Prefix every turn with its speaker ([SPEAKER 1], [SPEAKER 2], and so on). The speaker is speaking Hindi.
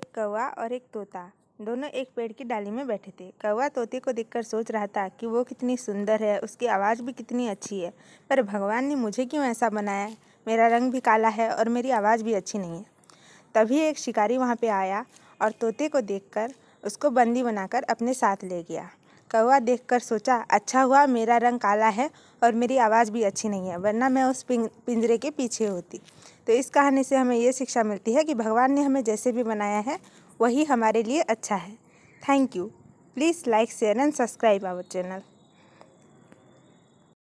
[SPEAKER 1] एक कौवा और एक तोता दोनों एक पेड़ की डाली में बैठे थे कौवा तोते को देखकर सोच रहा था कि वो कितनी सुंदर है उसकी आवाज़ भी कितनी अच्छी है पर भगवान ने मुझे क्यों ऐसा बनाया मेरा रंग भी काला है और मेरी आवाज़ भी अच्छी नहीं है तभी एक शिकारी वहाँ पे आया और तोते को देखकर उसको बंदी बनाकर अपने साथ ले गया कौवा देखकर सोचा अच्छा हुआ मेरा रंग काला है और मेरी आवाज़ भी अच्छी नहीं है वरना मैं उस पिंजरे के पीछे होती तो इस कहानी से हमें ये शिक्षा मिलती है कि भगवान ने हमें जैसे भी बनाया है वही हमारे लिए अच्छा है thank you please like share and subscribe our channel